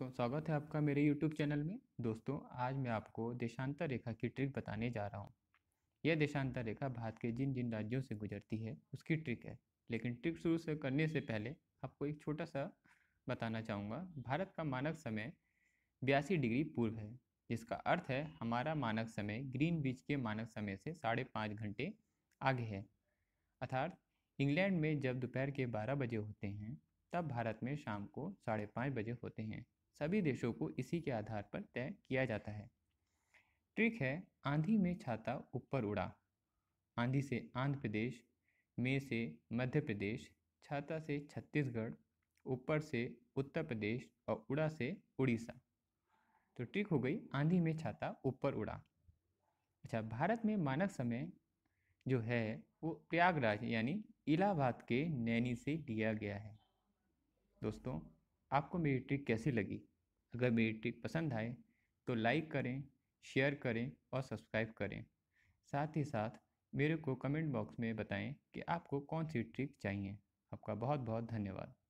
तो स्वागत है आपका मेरे YouTube चैनल में दोस्तों आज मैं आपको देशांतर रेखा की ट्रिक बताने जा रहा हूँ यह देशांतर रेखा भारत के जिन जिन राज्यों से गुजरती है उसकी ट्रिक है लेकिन ट्रिक शुरू से करने से पहले आपको एक छोटा सा बताना चाहूँगा भारत का मानक समय बयासी डिग्री पूर्व है जिसका अर्थ है हमारा मानक समय ग्रीन बीच के मानक समय से साढ़े पाँच घंटे आगे है अर्थात इंग्लैंड में जब दोपहर के बारह बजे होते हैं तब भारत में शाम को साढ़े पाँच बजे होते हैं सभी देशों को इसी के आधार पर तय किया जाता है ट्रिक है आंधी में छाता ऊपर उड़ा आंधी से आंध्र प्रदेश में से मध्य प्रदेश छाता से छत्तीसगढ़ ऊपर से उत्तर प्रदेश और उड़ा से उड़ीसा तो ट्रिक हो गई आंधी में छाता ऊपर उड़ा अच्छा भारत में मानक समय जो है वो प्रयागराज यानी इलाहाबाद के नैनी से लिया गया है दोस्तों आपको मेरी ट्रिक कैसी लगी अगर मेरी ट्रिक पसंद आए तो लाइक करें शेयर करें और सब्सक्राइब करें साथ ही साथ मेरे को कमेंट बॉक्स में बताएं कि आपको कौन सी ट्रिक चाहिए आपका बहुत बहुत धन्यवाद